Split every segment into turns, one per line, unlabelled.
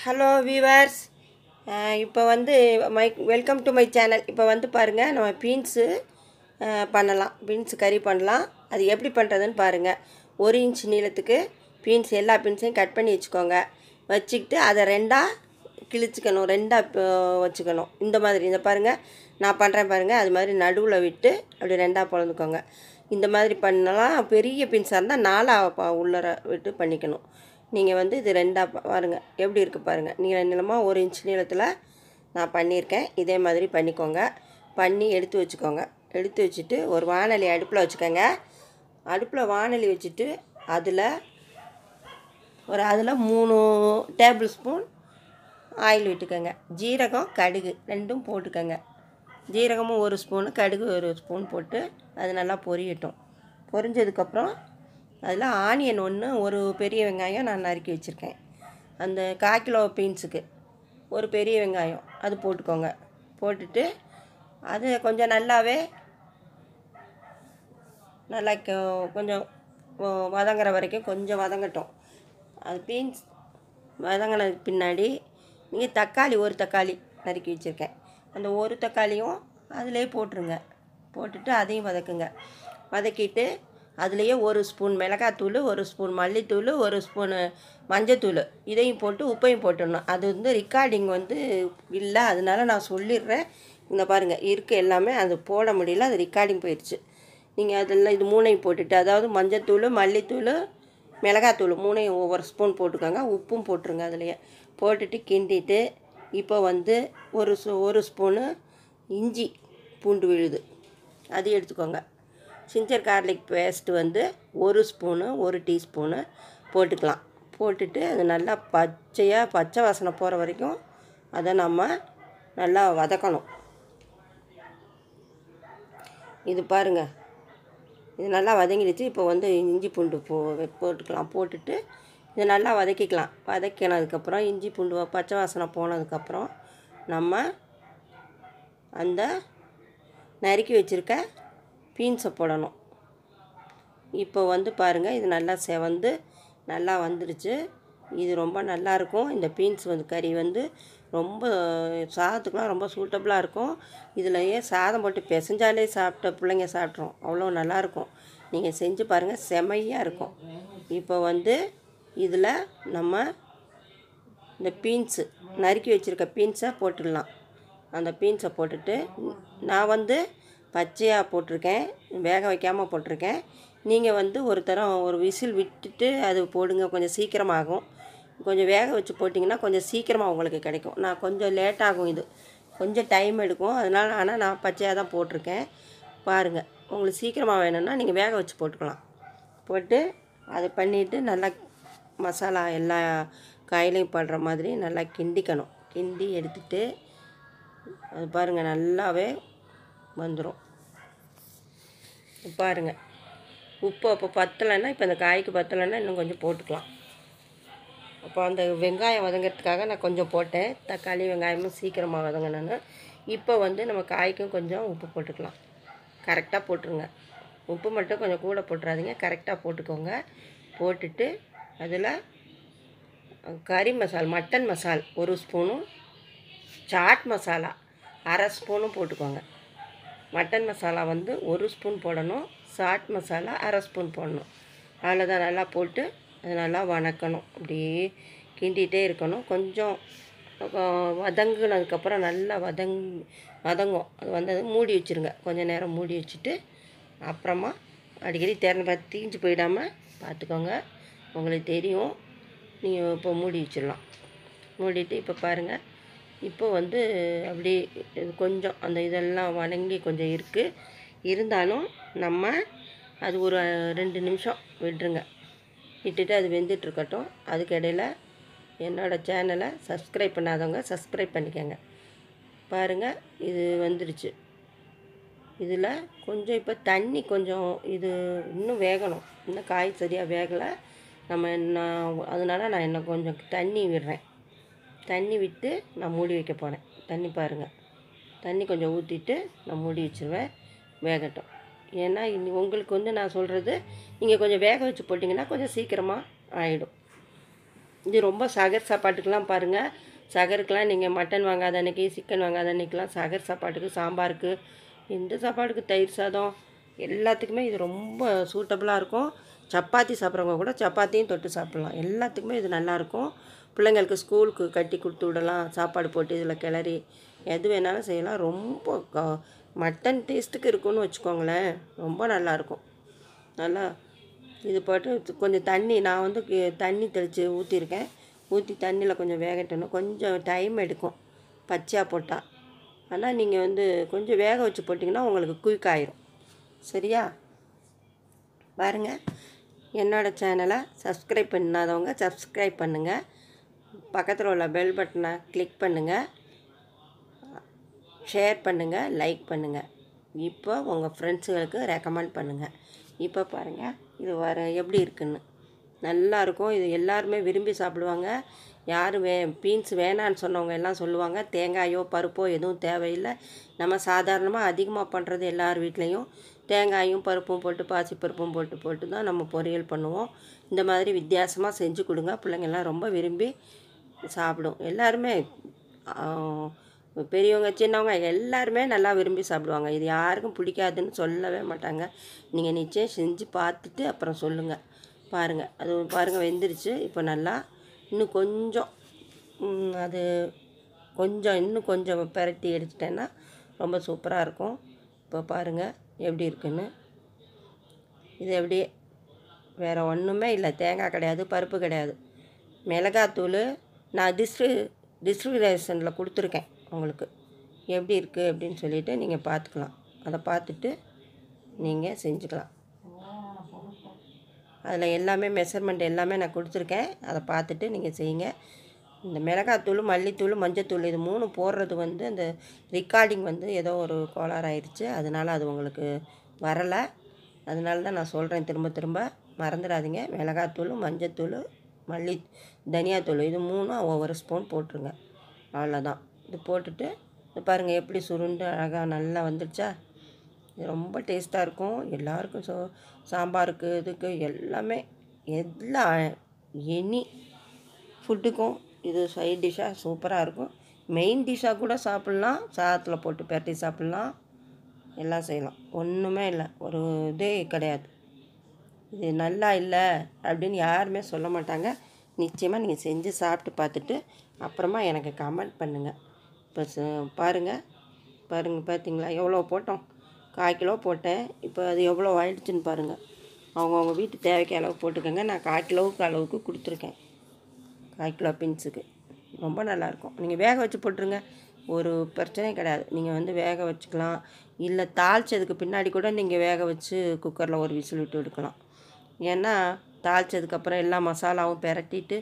hello viewers இப்போ வந்து my welcome to my channel இப்போ வந்து பாருங்கள் நம்ம பீன்ஸு பண்ணலாம் பீன்ஸு கறி பண்ணலாம் அது எப்படி பண்ணுறதுன்னு பாருங்கள் ஒரு இன்ச் நீளத்துக்கு பீன்ஸ் எல்லா பீன்ஸையும் கட் பண்ணி வச்சுக்கோங்க வச்சுக்கிட்டு அதை ரெண்டாக கிழிச்சிக்கணும் ரெண்டாக வச்சுக்கணும் இந்த மாதிரி இந்த பாருங்கள் நான் பண்ணுறேன் பாருங்கள் அது மாதிரி நடுவில் விட்டு அப்படி ரெண்டாக பிறந்துக்கோங்க இந்த மாதிரி பண்ணலாம் பெரிய பீன்ஸாக இருந்தால் நாலாக உள்ளர விட்டு பண்ணிக்கணும் நீங்கள் வந்து இது ரெண்டாக பாருங்கள் எப்படி இருக்குது பாருங்கள் நீங்கள் நிலமாக ஒரு இன்ச் நீளத்தில் நான் பண்ணியிருக்கேன் இதே மாதிரி பண்ணிக்கோங்க பண்ணி எடுத்து வச்சுக்கோங்க எடுத்து வச்சுட்டு ஒரு வானொலி அடுப்பில் வச்சுக்கோங்க அடுப்பில் வானொலி வச்சுட்டு அதில் ஒரு அதில் மூணு டேபிள் ஸ்பூன் ஆயில் விட்டுக்கோங்க ஜீரகம் கடுகு ரெண்டும் போட்டுக்கோங்க ஜீரகமும் ஒரு ஸ்பூனு கடுகு ஒரு ஸ்பூன் போட்டு அது நல்லா பொரியட்டும் பொரிஞ்சதுக்கப்புறம் அதில் ஆனியன் ஒன்று ஒரு பெரிய வெங்காயம் நான் நறுக்கி வச்சுருக்கேன் அந்த கால் கிலோ பீன்ஸுக்கு ஒரு பெரிய வெங்காயம் அது போட்டுக்கோங்க போட்டுட்டு அது கொஞ்சம் நல்லாவே நல்லா கொஞ்சம் வதங்குற வரைக்கும் கொஞ்சம் வதங்கட்டும் அது பீன்ஸ் வதங்கினதுக்கு பின்னாடி நீங்கள் தக்காளி ஒரு தக்காளி நறுக்கி வச்சுருக்கேன் அந்த ஒரு தக்காளியும் அதிலே போட்டுருங்க போட்டுட்டு அதையும் வதக்குங்க வதக்கிட்டு அதுலேயே ஒரு ஸ்பூன் மிளகாத்தூள் ஒரு ஸ்பூன் மல்லித்தூள் ஒரு ஸ்பூனு மஞ்சத்தூள் இதையும் போட்டு உப்பையும் போட்டுடணும் அது வந்து ரெக்கார்டிங் வந்து இல்லை அதனால நான் சொல்லிடுறேன் இந்த பாருங்கள் இருக்குது எல்லாமே அது போட முடியல அது ரெக்கார்டிங் போயிடுச்சு நீங்கள் அதெல்லாம் இது மூணையும் போட்டுட்டு அதாவது மஞ்சத்தூள் மல்லித்தூள் மிளகாத்தூள் மூணையும் ஒவ்வொரு ஸ்பூன் போட்டுக்கோங்க உப்பும் போட்டுருங்க அதுலேயே போட்டுட்டு கிண்டிட்டு இப்போ வந்து ஒரு ஒரு ஸ்பூனு இஞ்சி பூண்டு விழுது அது எடுத்துக்கோங்க ஜிஞ்சர் கார்லிக் பேஸ்ட்டு வந்து ஒரு ஸ்பூனு ஒரு டீஸ்பூனு போட்டுக்கலாம் போட்டுட்டு அது நல்லா பச்சையாக பச்சை வாசனை போகிற வரைக்கும் அதை நம்ம நல்லா வதக்கணும் இது பாருங்கள் இது நல்லா வதங்கிடுச்சு இப்போ வந்து இஞ்சி பூண்டு போ போட்டுக்கலாம் போட்டுட்டு இதை நல்லா வதக்கிக்கலாம் வதக்கினதுக்கப்புறம் இஞ்சி பூண்டு பச்சை வாசனை போனதுக்கப்புறம் நம்ம அந்த நறுக்கி வச்சுருக்க பீன்ஸை போடணும் இப்போ வந்து பாருங்கள் இது நல்லா செவந்து நல்லா வந்துடுச்சு இது ரொம்ப நல்லாயிருக்கும் இந்த பீன்ஸ் வந்து கறி வந்து ரொம்ப சாதத்துக்குலாம் ரொம்ப சூட்டபுளாக இருக்கும் இதுலையே சாதம் போட்டு பிசைஞ்சாலே சாப்பிட்ட பிள்ளைங்க சாப்பிட்றோம் அவ்வளோ நல்லாயிருக்கும் நீங்கள் செஞ்சு பாருங்கள் செமையாக இருக்கும் இப்போ வந்து இதில் நம்ம இந்த பீன்ஸு நறுக்கி வச்சுருக்க பீன்ஸை போட்டுடலாம் அந்த பீன்ஸை போட்டுட்டு நான் வந்து பச்சையாக போட்டிருக்கேன் வேக வைக்காமல் போட்டிருக்கேன் நீங்கள் வந்து ஒரு தரம் ஒரு விசில் விட்டுட்டு அது போடுங்க கொஞ்சம் சீக்கிரமாகும் கொஞ்சம் வேக வச்சு போட்டிங்கன்னா கொஞ்சம் சீக்கிரமாக உங்களுக்கு கிடைக்கும் நான் கொஞ்சம் லேட்டாகும் இது கொஞ்சம் டைம் எடுக்கும் அதனால் ஆனால் நான் பச்சையாக தான் போட்டிருக்கேன் பாருங்கள் உங்களுக்கு சீக்கிரமாக வேணும்னா நீங்கள் வேக வச்சு போட்டுக்கலாம் போட்டு அதை பண்ணிவிட்டு நல்லா மசாலா எல்லா காயிலையும் படுற மாதிரி நல்லா கிண்டிக்கணும் கிண்டி எடுத்துகிட்டு அது பாருங்கள் நல்லாவே வந்துடும் பாருங்க உப்பு அப்போ பத்தலைன்னா இப்போ அந்த காய்க்கு பத்தலைன்னா இன்னும் கொஞ்சம் போட்டுக்கலாம் அப்போ அந்த வெங்காயம் வதங்கிறதுக்காக நான் கொஞ்சம் போட்டேன் தக்காளி வெங்காயமும் சீக்கிரமாக வதங்கினேன்னு இப்போ வந்து நம்ம காய்க்கும் கொஞ்சம் உப்பு போட்டுக்கலாம் கரெக்டாக போட்டுருங்க உப்பு மட்டும் கொஞ்சம் கூட போட்டுறாதீங்க கரெக்டாக போட்டுக்கோங்க போட்டுட்டு அதில் கறி மசால் மட்டன் மசால் ஒரு ஸ்பூனும் சாட் மசாலா அரை ஸ்பூனும் போட்டுக்கோங்க மட்டன் மசாலா வந்து ஒரு ஸ்பூன் போடணும் சாட் மசாலா அரை ஸ்பூன் போடணும் அதில் தான் நல்லா போட்டு அது நல்லா வணக்கணும் அப்படியே கிண்டிகிட்டே இருக்கணும் கொஞ்சம் வதங்குனதுக்கப்புறம் நல்லா வதங் வதங்கும் அது வந்து மூடி வச்சுருங்க கொஞ்சம் நேரம் மூடி வச்சுட்டு அப்புறமா அடிக்கடி திறனை தீஞ்சு போயிடாமல் பார்த்துக்கோங்க உங்களுக்கு தெரியும் நீங்கள் இப்போ மூடி வச்சிடலாம் மூடிட்டு இப்போ பாருங்கள் இப்போ வந்து அப்படியே கொஞ்சம் அந்த இதெல்லாம் வணங்கி கொஞ்சம் இருக்குது இருந்தாலும் நம்ம அது ஒரு ரெண்டு நிமிஷம் விட்டுருங்க விட்டுட்டு அது வெந்துட்டுருக்கட்டும் அதுக்கு இடையில் என்னோடய சேனலை சப்ஸ்கிரைப் பண்ணாதவங்க சப்ஸ்கிரைப் பண்ணிக்கோங்க பாருங்கள் இது வந்துருச்சு இதில் கொஞ்சம் இப்போ தண்ணி கொஞ்சம் இது இன்னும் வேகணும் இன்னும் காய் சரியாக வேகலை நம்ம நான் அதனால் நான் இன்னும் கொஞ்சம் தண்ணி விடுறேன் தண்ணி விட்டு நான் மூடி வைக்க போகிறேன் தண்ணி பாருங்கள் தண்ணி கொஞ்சம் ஊற்றிட்டு நான் மூடி வச்சுருவேன் வேகட்டும் ஏன்னா இன்னி உங்களுக்கு வந்து நான் சொல்கிறது நீங்கள் கொஞ்சம் வேக வச்சு போட்டிங்கன்னா கொஞ்சம் சீக்கிரமாக ஆகிடும் இது ரொம்ப சகர் சாப்பாட்டுக்கெலாம் பாருங்கள் சகருக்கெலாம் நீங்கள் மட்டன் வாங்காத அன்றைக்கி சிக்கன் வாங்காத அன்றைக்கெலாம் சகர் சாப்பாட்டுக்கு சாம்பாருக்கு எந்த சாப்பாடுக்கு தயிர் சாதம் எல்லாத்துக்குமே இது ரொம்ப சூட்டபுளாக இருக்கும் சப்பாத்தி சாப்பிட்றவங்க கூட சப்பாத்தியும் தொட்டு சாப்பிட்லாம் எல்லாத்துக்குமே இது நல்லாயிருக்கும் பிள்ளைங்களுக்கு ஸ்கூலுக்கு கட்டி கொடுத்து விடலாம் சாப்பாடு போட்டு இதில் கிளறி எது வேணாலும் செய்யலாம் ரொம்ப மட்டன் டேஸ்ட்டுக்கு இருக்குன்னு வச்சுக்கோங்களேன் ரொம்ப நல்லாயிருக்கும் நல்லா இது போட்டு கொஞ்சம் தண்ணி நான் வந்து தண்ணி தெளித்து ஊற்றிருக்கேன் ஊற்றி தண்ணியில் கொஞ்சம் வேகட்டணும் கொஞ்சம் டைம் எடுக்கும் பச்சையாக போட்டால் ஆனால் நீங்கள் வந்து கொஞ்சம் வேக வச்சு போட்டிங்கன்னா உங்களுக்கு குயிக் ஆயிரும் சரியா பாருங்கள் என்னோடய சேனலை சப்ஸ்கிரைப் பண்ணாதவங்க சப்ஸ்கிரைப் பண்ணுங்கள் பக்கத்தில் உள்ள பெல் பட்டனை கிளிக் பண்ணுங்கள் ஷேர் பண்ணுங்கள் லைக் பண்ணுங்கள் இப்போ உங்கள் ஃப்ரெண்ட்ஸுகளுக்கு ரெக்கமெண்ட் பண்ணுங்கள் இப்போ பாருங்கள் இது வர எப்படி இருக்குன்னு நல்லாயிருக்கும் இது எல்லாருமே விரும்பி சாப்பிடுவாங்க யார் வே பீன்ஸ் வேணான்னு சொன்னவங்க எல்லாம் சொல்லுவாங்க தேங்காயோ பருப்போ எதுவும் தேவையில்லை நம்ம சாதாரணமாக அதிகமாக பண்ணுறது எல்லார் வீட்லேயும் தேங்காயும் பருப்பும் போட்டு பாசி பருப்பும் போட்டு போட்டு தான் நம்ம பொரியல் பண்ணுவோம் இந்த மாதிரி வித்தியாசமாக செஞ்சு கொடுங்க பிள்ளைங்கள்லாம் ரொம்ப விரும்பி சாப்பிடும் எல்லாருமே பெரியவங்க சின்னவங்க எல்லாருமே நல்லா விரும்பி சாப்பிடுவாங்க இது யாருக்கும் பிடிக்காதுன்னு சொல்லவே மாட்டாங்க நீங்கள் நிச்சயம் செஞ்சு பார்த்துட்டு அப்புறம் சொல்லுங்கள் பாருங்கள் அது பாருங்கள் வெந்துருச்சு இப்போ நல்லா இன்னும் கொஞ்சம் அது கொஞ்சம் இன்னும் கொஞ்சம் பெரட்டி எடுத்துட்டேன்னா ரொம்ப சூப்பராக இருக்கும் இப்போ பாருங்கள் எப்படி இருக்குன்னு இது எப்படி வேறு ஒன்றுமே இல்லை தேங்காய் கிடையாது பருப்பு கிடையாது மிளகாத்தூள் நான் டிஸ்ட்ரி டிஸ்ட்ரிபியூஷனில் கொடுத்துருக்கேன் உங்களுக்கு எப்படி இருக்குது அப்படின்னு சொல்லிவிட்டு நீங்கள் பார்த்துக்கலாம் அதை பார்த்துட்டு நீங்கள் செஞ்சுக்கலாம் அதில் எல்லாமே மெஷர்மெண்ட் எல்லாமே நான் கொடுத்துருக்கேன் அதை பார்த்துட்டு நீங்கள் செய்யுங்க இந்த மிளகாத்தூள் மல்லித்தூள் மஞ்சத்தூள் இது மூணு போடுறது வந்து அந்த ரெக்கார்டிங் வந்து ஏதோ ஒரு கோளாறு ஆயிடுச்சு அதனால் அது உங்களுக்கு வரலை அதனால தான் நான் சொல்கிறேன் திரும்ப திரும்ப மறந்துடாதீங்க மிளகாத்தூள் மஞ்சத்தூள் மல்லி தனியாத்தூள் இது மூணும் ஒவ்வொரு ஸ்பூன் போட்டுருங்க அவ்வளோதான் இது போட்டுட்டு இது பாருங்கள் எப்படி சுருண்டு அழகாக நல்லா வந்துடுச்சா இது ரொம்ப டேஸ்ட்டாக இருக்கும் எல்லாருக்கும் சோ சாம்பாருக்கு இதுக்கு எல்லாமே எல்லா எனி ஃபுட்டுக்கும் இது சைட் டிஷ்ஷாக சூப்பராக இருக்கும் மெயின் டிஷ்ஷாக கூட சாப்பிட்லாம் சாதத்தில் போட்டு பெரட்டி சாப்பிட்லாம் எல்லாம் செய்யலாம் ஒன்றுமே இல்லை ஒரு இதே கிடையாது இது நல்லா இல்லை அப்படின்னு யாருமே சொல்ல மாட்டாங்க நிச்சயமாக நீங்கள் செஞ்சு சாப்பிட்டு பார்த்துட்டு அப்புறமா எனக்கு கமெண்ட் பண்ணுங்கள் இப்போ பாருங்கள் பாருங்கள் பார்த்தீங்களா எவ்வளோ போட்டோம் கால் கிலோ போட்டேன் இப்போ அது எவ்வளோ ஆயிடுச்சுன்னு பாருங்கள் அவங்கவுங்க வீட்டு தேவைக்கு அளவு போட்டுக்கோங்க நான் கால் கிலோவுக்கு அளவுக்கு கொடுத்துருக்கேன் கால் கிலோ பீன்ஸுக்கு ரொம்ப நல்லாயிருக்கும் நீங்கள் வேக வச்சு போட்டுருங்க ஒரு பிரச்சனையும் கிடையாது நீங்கள் வந்து வேக வச்சுக்கலாம் இல்லை தாளித்ததுக்கு பின்னாடி கூட நீங்கள் வேக வச்சு குக்கரில் ஒரு விசில் விட்டு எடுக்கலாம் ஏன்னா தாளித்ததுக்கப்புறம் எல்லா மசாலாவும் பெரட்டிட்டு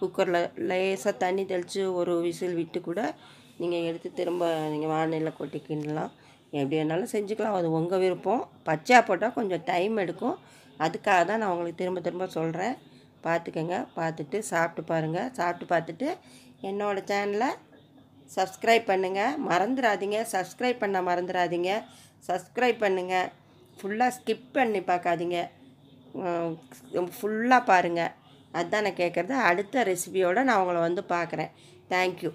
குக்கரில் லேசாக தண்ணி தெளித்து ஒரு விசில் விட்டு கூட நீங்கள் எடுத்து திரும்ப நீங்கள் வானிலையில் கொட்டி கிண்டலாம் எப்படி வேணாலும் செஞ்சுக்கலாம் அது உங்கள் விருப்பம் பச்சையாக போட்டால் கொஞ்சம் டைம் எடுக்கும் அதுக்காக தான் நான் உங்களுக்கு திரும்ப திரும்ப சொல்கிறேன் பார்த்துக்கோங்க பார்த்துட்டு சாப்பிட்டு பாருங்கள் சாப்பிட்டு பார்த்துட்டு என்னோடய சேனலை சப்ஸ்கிரைப் பண்ணுங்கள் மறந்துடாதீங்க சப்ஸ்கிரைப் பண்ண மறந்துடாதீங்க சப்ஸ்கிரைப் பண்ணுங்கள் ஃபுல்லாக ஸ்கிப் பண்ணி பார்க்காதீங்க ஃபுல்லாக பாருங்கள் அதுதான் நான் கேட்குறது அடுத்த ரெசிபியோடு நான் உங்களை வந்து பார்க்குறேன் தேங்க்யூ